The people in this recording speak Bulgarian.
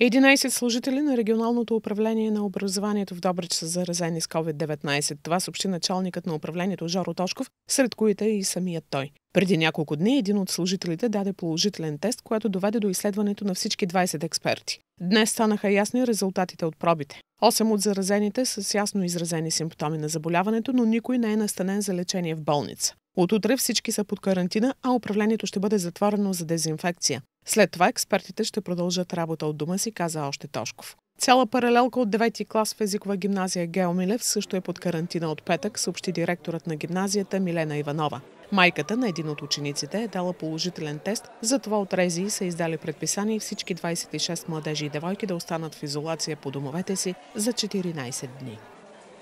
11 служители на регионалното управление на образованието в Добрич са заразени с COVID-19. Това съобщи началникът на управлението Жоро Тошков, сред които е и самият той. Преди няколко дни един от служителите даде положителен тест, което доведе до изследването на всички 20 експерти. Днес станаха ясни резултатите от пробите. Осем от заразените са с ясно изразени симптоми на заболяването, но никой не е настанен за лечение в болница. От утре всички са под карантина, а управлението ще бъде затворено за дезинфекция. След това експертите ще продължат работа от дома си, каза още Тошков. Цяла паралелка от 9-ти клас в езикова гимназия Геомилев също е под карантина от петък, съобщи директорът на гимназията Милена Иванова. Майката на един от учениците е дала положителен тест, затова от Рези са издали предписание всички 26 младежи и девойки да останат в изолация по домовете си за 14 дни.